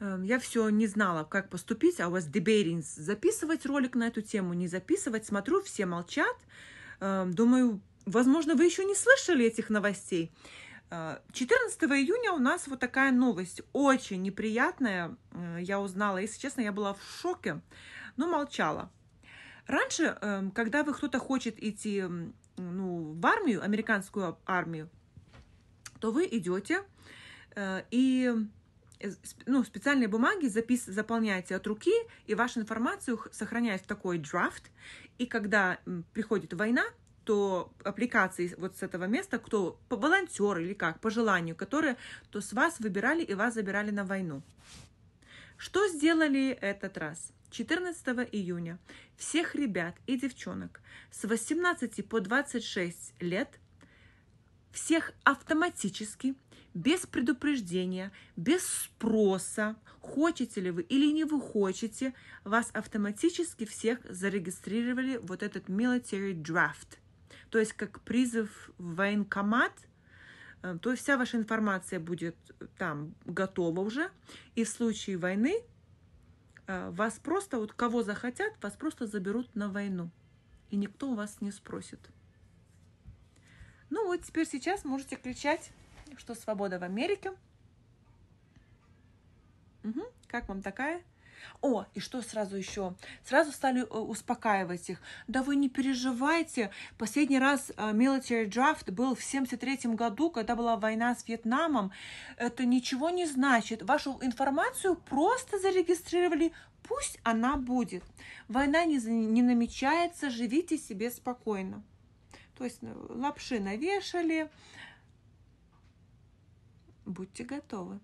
Эм, я все не знала, как поступить. А у вас debating, записывать ролик на эту тему, не записывать. Смотрю, все молчат. Эм, думаю, возможно, вы еще не слышали этих новостей. 14 э, июня у нас вот такая новость, очень неприятная, э, я узнала, если честно, я была в шоке, но молчала. Раньше, эм, когда вы кто-то хочет идти ну, в армию, американскую армию, то вы идете э, и ну, специальные бумаги запис, заполняете от руки, и вашу информацию сохраняют в такой драфт. И когда приходит война, то аппликации вот с этого места, кто по волонтеры или как, по желанию, которые то с вас выбирали и вас забирали на войну. Что сделали этот раз? 14 июня всех ребят и девчонок с 18 по 26 лет всех автоматически без предупреждения, без спроса, хотите ли вы или не вы хотите, вас автоматически всех зарегистрировали вот этот military draft, то есть как призыв в военкомат, э, то есть вся ваша информация будет э, там готова уже, и в случае войны э, вас просто, вот кого захотят, вас просто заберут на войну, и никто у вас не спросит. Ну вот теперь сейчас можете кричать что свобода в Америке. Угу. Как вам такая? О, и что сразу еще? Сразу стали э, успокаивать их. Да вы не переживайте. Последний раз э, military draft был в 73 году, когда была война с Вьетнамом. Это ничего не значит. Вашу информацию просто зарегистрировали Пусть она будет. Война не, не намечается, живите себе спокойно. То есть э, лапши навешали, Будьте готовы!